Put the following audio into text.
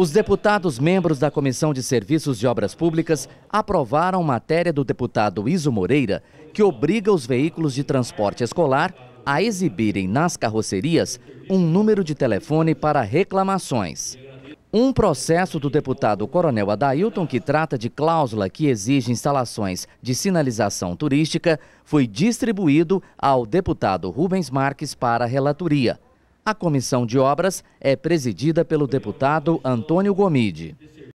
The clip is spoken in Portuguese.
Os deputados membros da Comissão de Serviços de Obras Públicas aprovaram matéria do deputado Iso Moreira, que obriga os veículos de transporte escolar a exibirem nas carrocerias um número de telefone para reclamações. Um processo do deputado Coronel Adailton, que trata de cláusula que exige instalações de sinalização turística, foi distribuído ao deputado Rubens Marques para relatoria. A comissão de obras é presidida pelo deputado Antônio Gomide.